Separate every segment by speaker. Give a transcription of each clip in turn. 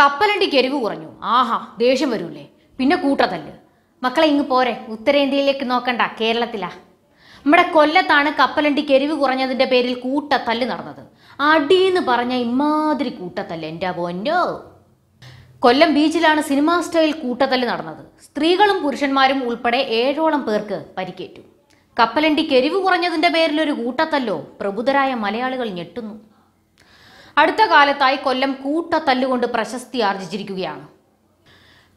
Speaker 1: കപ്പലണ്ടിക്ക് കെരുവ് കുറഞ്ഞു ആഹാ ദേഷ്യം വരൂലേ പിന്നെ കൂട്ടതല്ല് മക്കളെ ഇങ്ങ് പോരെ ഉത്തരേന്ത്യയിലേക്ക് നോക്കണ്ട കേരളത്തിലാ നമ്മുടെ കൊല്ലത്താണ് കപ്പലണ്ടി കെരുവ് കുറഞ്ഞതിൻ്റെ പേരിൽ കൂട്ടത്തല്ല് നടന്നത് അടിയെന്ന് പറഞ്ഞ ഇമാതിരി കൂട്ടത്തല്ല് എൻ്റെ പൊന്നോ കൊല്ലം ബീച്ചിലാണ് സിനിമാ സ്റ്റൈൽ കൂട്ടത്തല്ല് നടന്നത് സ്ത്രീകളും പുരുഷന്മാരും ഉൾപ്പെടെ ഏഴോളം പേർക്ക് പരിക്കേറ്റു കപ്പലണ്ടി എരിവ് കുറഞ്ഞതിൻ്റെ പേരിലൊരു കൂട്ടത്തല്ലോ പ്രബുദ്ധരായ മലയാളികൾ ഞെട്ടുന്നു അടുത്ത കാലത്തായി കൊല്ലം കൂട്ട തല്ലുകൊണ്ട് പ്രശസ്തി ആർജിച്ചിരിക്കുകയാണ്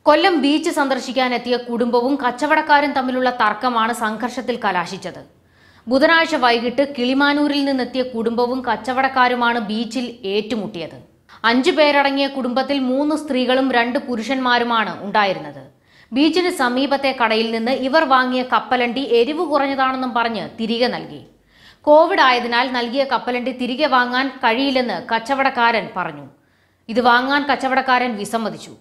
Speaker 1: കൊല്ലം ബീച്ച് സന്ദർശിക്കാനെത്തിയ കുടുംബവും കച്ചവടക്കാരും തമ്മിലുള്ള തർക്കമാണ് സംഘർഷത്തിൽ കലാശിച്ചത് ബുധനാഴ്ച വൈകിട്ട് കിളിമാനൂരിൽ നിന്നെത്തിയ കുടുംബവും കച്ചവടക്കാരുമാണ് ബീച്ചിൽ ഏറ്റുമുട്ടിയത് അഞ്ചു പേരടങ്ങിയ കുടുംബത്തിൽ മൂന്ന് സ്ത്രീകളും രണ്ട് പുരുഷന്മാരുമാണ് ഉണ്ടായിരുന്നത് ബീച്ചിന് സമീപത്തെ കടയിൽ നിന്ന് ഇവർ വാങ്ങിയ കപ്പലണ്ടി എരിവ് കുറഞ്ഞതാണെന്നും പറഞ്ഞ് തിരികെ നൽകി കോവിഡ് ആയതിനാൽ നൽകിയ കപ്പലണ്ടി തിരികെ വാങ്ങാൻ കഴിയില്ലെന്ന് കച്ചവടക്കാരൻ പറഞ്ഞു ഇത് വാങ്ങാൻ കച്ചവടക്കാരൻ വിസമ്മതിച്ചു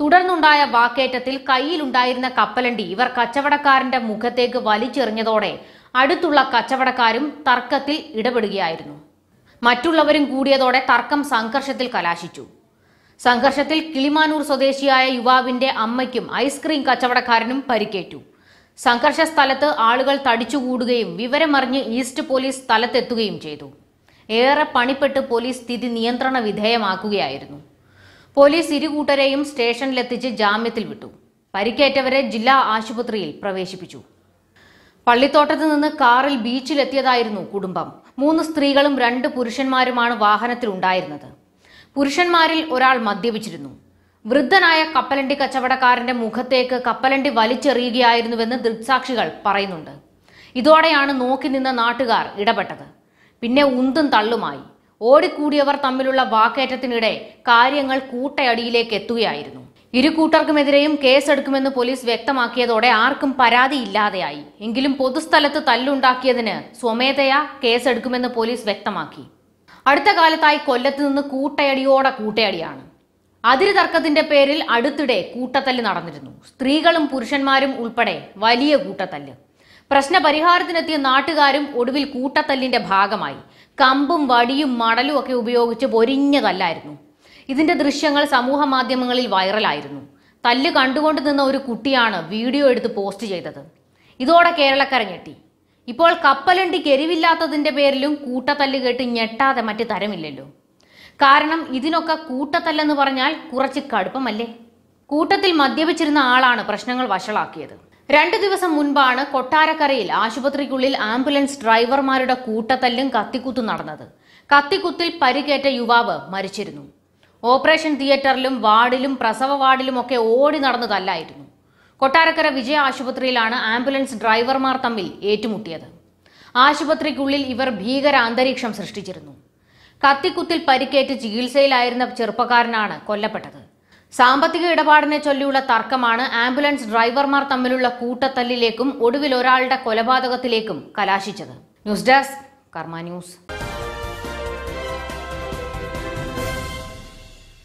Speaker 1: തുടർന്നുണ്ടായ വാക്കേറ്റത്തിൽ കയ്യിലുണ്ടായിരുന്ന കപ്പലണ്ടി ഇവർ കച്ചവടക്കാരന്റെ മുഖത്തേക്ക് വലിച്ചെറിഞ്ഞതോടെ അടുത്തുള്ള കച്ചവടക്കാരും തർക്കത്തിൽ ഇടപെടുകയായിരുന്നു മറ്റുള്ളവരും കൂടിയതോടെ തർക്കം സംഘർഷത്തിൽ കലാശിച്ചു സംഘർഷത്തിൽ കിളിമാനൂർ സ്വദേശിയായ യുവാവിന്റെ അമ്മയ്ക്കും ഐസ്ക്രീം കച്ചവടക്കാരനും പരിക്കേറ്റു സംഘർഷ സ്ഥലത്ത് ആളുകൾ തടിച്ചുകൂടുകയും വിവരമറിഞ്ഞ് ഈസ്റ്റ് പോലീസ് സ്ഥലത്തെത്തുകയും ചെയ്തു ഏറെ പണിപ്പെട്ട് പോലീസ് സ്ഥിതി നിയന്ത്രണ വിധേയമാക്കുകയായിരുന്നു പോലീസ് ഇരുകൂട്ടരെയും സ്റ്റേഷനിലെത്തിച്ച് ജാമ്യത്തിൽ വിട്ടു പരിക്കേറ്റവരെ ജില്ലാ ആശുപത്രിയിൽ പ്രവേശിപ്പിച്ചു പള്ളിത്തോട്ടത്തിൽ നിന്ന് കാറിൽ ബീച്ചിലെത്തിയതായിരുന്നു കുടുംബം മൂന്ന് സ്ത്രീകളും രണ്ട് പുരുഷന്മാരുമാണ് വാഹനത്തിലുണ്ടായിരുന്നത് പുരുഷന്മാരിൽ ഒരാൾ മദ്യപിച്ചിരുന്നു വൃദ്ധനായ കപ്പലണ്ടി കച്ചവടക്കാരന്റെ മുഖത്തേക്ക് കപ്പലണ്ടി വലിച്ചെറിയുകയായിരുന്നുവെന്ന് ദൃക്സാക്ഷികൾ പറയുന്നുണ്ട് ഇതോടെയാണ് നോക്കി നിന്ന നാട്ടുകാർ ഇടപെട്ടത് പിന്നെ ഉന്തും തള്ളുമായി ഓടിക്കൂടിയവർ തമ്മിലുള്ള വാക്കേറ്റത്തിനിടെ കാര്യങ്ങൾ കൂട്ടയടിയിലേക്ക് എത്തുകയായിരുന്നു ഇരു കൂട്ടർക്കുമെതിരെയും കേസെടുക്കുമെന്ന് പോലീസ് വ്യക്തമാക്കിയതോടെ ആർക്കും പരാതിയില്ലാതെയായി എങ്കിലും പൊതുസ്ഥലത്ത് തല്ലുണ്ടാക്കിയതിന് സ്വമേധയാ കേസെടുക്കുമെന്ന് പോലീസ് വ്യക്തമാക്കി അടുത്ത കാലത്തായി കൊല്ലത്ത് നിന്ന് കൂട്ടയടിയോടെ കൂട്ടയടിയാണ് അതിര് തർക്കത്തിന്റെ പേരിൽ അടുത്തിടെ കൂട്ടത്തല്ല് നടന്നിരുന്നു സ്ത്രീകളും പുരുഷന്മാരും ഉൾപ്പെടെ വലിയ കൂട്ടത്തല്ല് പ്രശ്നപരിഹാരത്തിനെത്തിയ നാട്ടുകാരും ഒടുവിൽ കൂട്ടത്തല്ലിന്റെ ഭാഗമായി കമ്പും വടിയും മടലും ഒക്കെ ഉപയോഗിച്ച് പൊരിഞ്ഞ തല്ലായിരുന്നു ഇതിന്റെ ദൃശ്യങ്ങൾ സമൂഹ മാധ്യമങ്ങളിൽ വൈറലായിരുന്നു തല്ല് കണ്ടുകൊണ്ട് നിന്ന ഒരു കുട്ടിയാണ് വീഡിയോ എടുത്ത് പോസ്റ്റ് ചെയ്തത് ഇതോടെ കേരളക്കര ഞെട്ടി ഇപ്പോൾ കപ്പലണ്ടിക്ക് എരിവില്ലാത്തതിന്റെ പേരിലും കൂട്ടത്തല്ല് കേട്ട് ഞെട്ടാതെ മറ്റ് തരമില്ലല്ലോ കാരണം ഇതിനൊക്കെ കൂട്ടത്തല്ലെന്ന് പറഞ്ഞാൽ കുറച്ച് കടുപ്പമല്ലേ കൂട്ടത്തിൽ മദ്യപിച്ചിരുന്ന ആളാണ് പ്രശ്നങ്ങൾ വഷളാക്കിയത് രണ്ടു ദിവസം മുൻപാണ് കൊട്ടാരക്കരയിൽ ആശുപത്രിക്കുള്ളിൽ ആംബുലൻസ് ഡ്രൈവർമാരുടെ കൂട്ടത്തല്ലും കത്തിക്കുത്തും നടന്നത് കത്തിക്കുത്തിൽ പരിക്കേറ്റ യുവാവ് മരിച്ചിരുന്നു ഓപ്പറേഷൻ തിയേറ്ററിലും വാർഡിലും പ്രസവ ഒക്കെ ഓടി നടന്നതല്ലായിരുന്നു കൊട്ടാരക്കര വിജയ ആശുപത്രിയിലാണ് ആംബുലൻസ് ഡ്രൈവർമാർ തമ്മിൽ ഏറ്റുമുട്ടിയത് ആശുപത്രിക്കുള്ളിൽ ഇവർ ഭീകര അന്തരീക്ഷം സൃഷ്ടിച്ചിരുന്നു കത്തിക്കുത്തിൽ പരിക്കേറ്റ് ചികിത്സയിലായിരുന്ന ചെറുപ്പക്കാരനാണ് കൊല്ലപ്പെട്ടത് സാമ്പത്തിക ഇടപാടിനെ ചൊല്ലിയുള്ള തർക്കമാണ് ആംബുലൻസ് ഡ്രൈവർമാർ തമ്മിലുള്ള കൂട്ടത്തല്ലിലേക്കും ഒടുവിൽ ഒരാളുടെ കൊലപാതകത്തിലേക്കും കലാശിച്ചത് ന്യൂസ് ഡെസ്ക് കർമ്മ ന്യൂസ്